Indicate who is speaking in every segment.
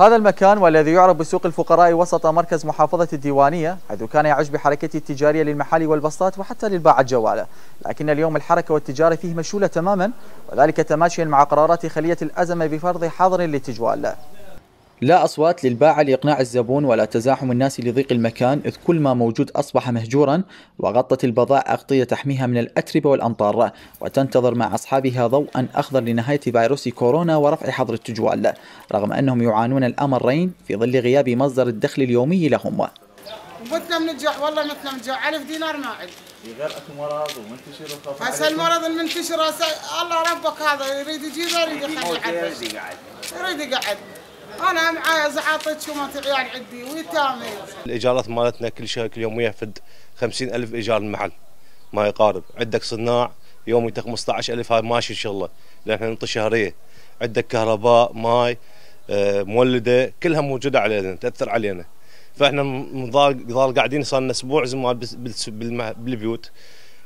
Speaker 1: هذا المكان والذي يعرف بسوق الفقراء وسط مركز محافظة الديوانية حيث كان يعج بحركته التجارية للمحال والبسطات وحتى للباعة الجوالة لكن اليوم الحركة والتجارة فيه مشولة تماما وذلك تماشيا مع قرارات خلية الأزمة بفرض حظر للتجوال لا أصوات للباعة لإقناع الزبون ولا تزاحم الناس لضيق المكان إذ كل ما موجود أصبح مهجورا وغطت البضائع أغطية تحميها من الأتربة والأمطار وتنتظر مع أصحابها ضوءا أخضر لنهاية فيروس كورونا ورفع حظر التجوال رغم أنهم يعانون الأمرين في ظل غياب مصدر الدخل اليومي لهم
Speaker 2: متنا من الجوع والله متنا من الجوع 1000 دينار ما
Speaker 1: في غير اكو مرض ومنتشر الخوف
Speaker 2: هسه المرض المنتشر هسه الله ربك هذا يريد يجيبه يريد يخليه يريد يقعد يريد يقعد انا معايا زعاطيت شو مالت عيال عندي ويتامي الايجارات مالتنا كل شهر كل يوم يفد 50000 ايجار المحل ما يقارب عندك صناع يوم 15000 هاي ماشي ان شاء الله لان احنا نعطي شهريه عندك كهرباء ماي آه، مولده كلها موجوده علينا تاثر علينا فاحنا نضال قاعدين صار لنا اسبوع زمان بالبيوت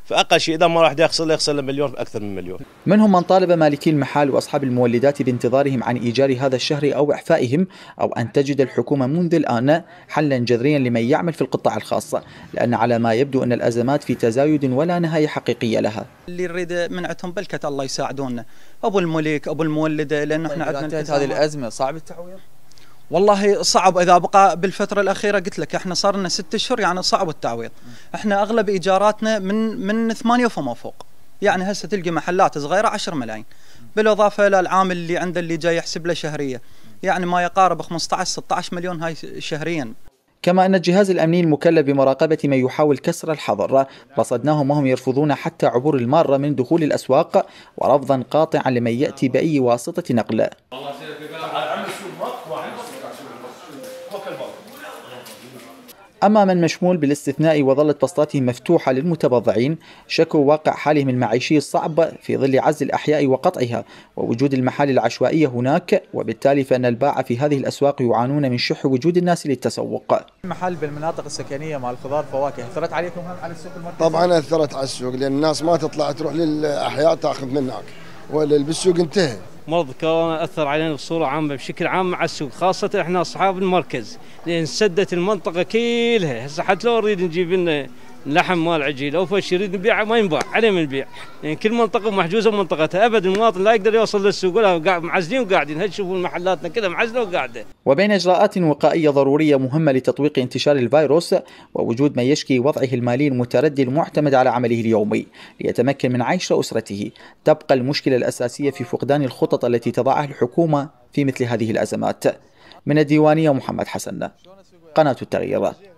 Speaker 2: فاقل شيء اذا ما راح يخسر له يخسر له مليون اكثر من مليون.
Speaker 1: منهم من طالب مالكي المحال واصحاب المولدات بانتظارهم عن ايجار هذا الشهر او اعفائهم او ان تجد الحكومه منذ الان حلا جذريا لمن يعمل في القطاع الخاص، لان على ما يبدو ان الازمات في تزايد ولا نهايه حقيقيه لها.
Speaker 2: اللي يريد منعتهم بلكت الله يساعدونا، ابو الملك ابو المولده لانه طيب، احنا عندنا هذه الازمه صعب التعويض؟ والله صعب اذا بقى بالفتره الاخيره قلت لك احنا صار لنا ست اشهر يعني صعب التعويض احنا اغلب ايجاراتنا من من ثمانيه فما فوق يعني هسه تلقى محلات صغيره 10 ملايين بالاضافه الى العامل اللي عنده اللي جاي يحسب له شهريه يعني ما يقارب 15 16 مليون هاي شهريا
Speaker 1: كما أن الجهاز الأمني المكلف بمراقبة من يحاول كسر الحظر رصدناهم وهم يرفضون حتى عبور المارة من دخول الأسواق ورفضا قاطعا لمن يأتي بأي واسطة نقل أما من مشمول بالاستثناء وظلت بسطاتهم مفتوحة للمتبضعين شكوا واقع حالهم المعيشي الصعب في ظل عزل الأحياء وقطعها ووجود المحال العشوائية هناك وبالتالي فإن الباعة في هذه الأسواق يعانون من شح وجود الناس للتسوق المحل بالمناطق السكنية مع الخضار
Speaker 2: فواكه أثرت عليكم على السوق المركزي؟ طبعا أثرت على السوق لأن الناس ما تطلع تروح للأحياء تأخذ من هناك ولا بالسوق انتهى مرض كورونا اثر علينا بصوره عامه بشكل عام على السوق خاصه احنا اصحاب المركز لان سدت المنطقه كلها هسه حتى لو نريد نجيب لنا اللحم مال عجيله وفش يريد نبيعه ما ينباع عليه من البيع يعني كل منطقه محجوزه بمنطقتها ابد المواطن لا يقدر يوصل للسوق ولا معزلين وقاعدين هل تشوفون محلاتنا كلها معزله وقاعده
Speaker 1: وبين اجراءات وقائيه ضروريه مهمه لتطويق انتشار الفيروس ووجود من يشكي وضعه المالي المتردي المعتمد على عمله اليومي ليتمكن من عيش اسرته تبقى المشكله الاساسيه في فقدان الخطط التي تضعها الحكومه في مثل هذه الازمات من الديوانيه محمد حسن قناه التغييرات